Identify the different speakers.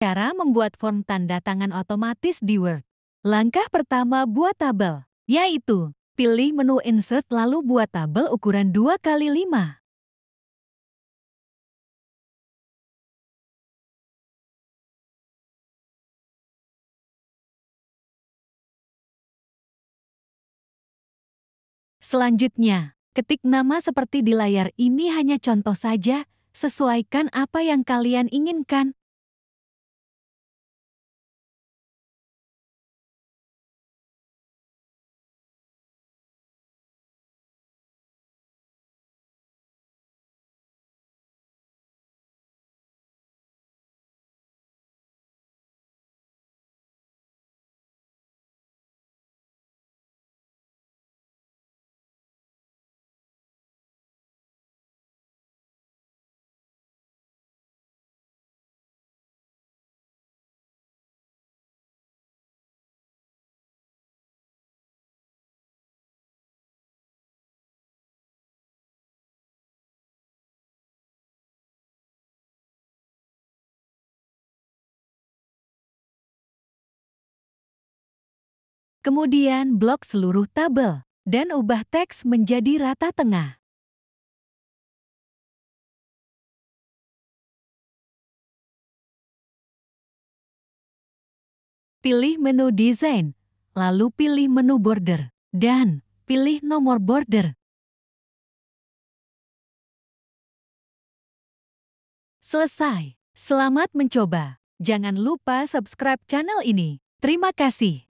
Speaker 1: Cara membuat form tanda tangan otomatis di Word. Langkah pertama buat tabel, yaitu pilih menu Insert lalu buat tabel ukuran 2 x 5. Selanjutnya, ketik nama seperti di layar ini hanya contoh saja, sesuaikan apa yang kalian inginkan.
Speaker 2: Kemudian blok seluruh tabel dan ubah teks menjadi rata tengah. Pilih menu desain, lalu pilih menu border, dan pilih nomor border. Selesai. Selamat mencoba. Jangan lupa subscribe channel ini. Terima kasih.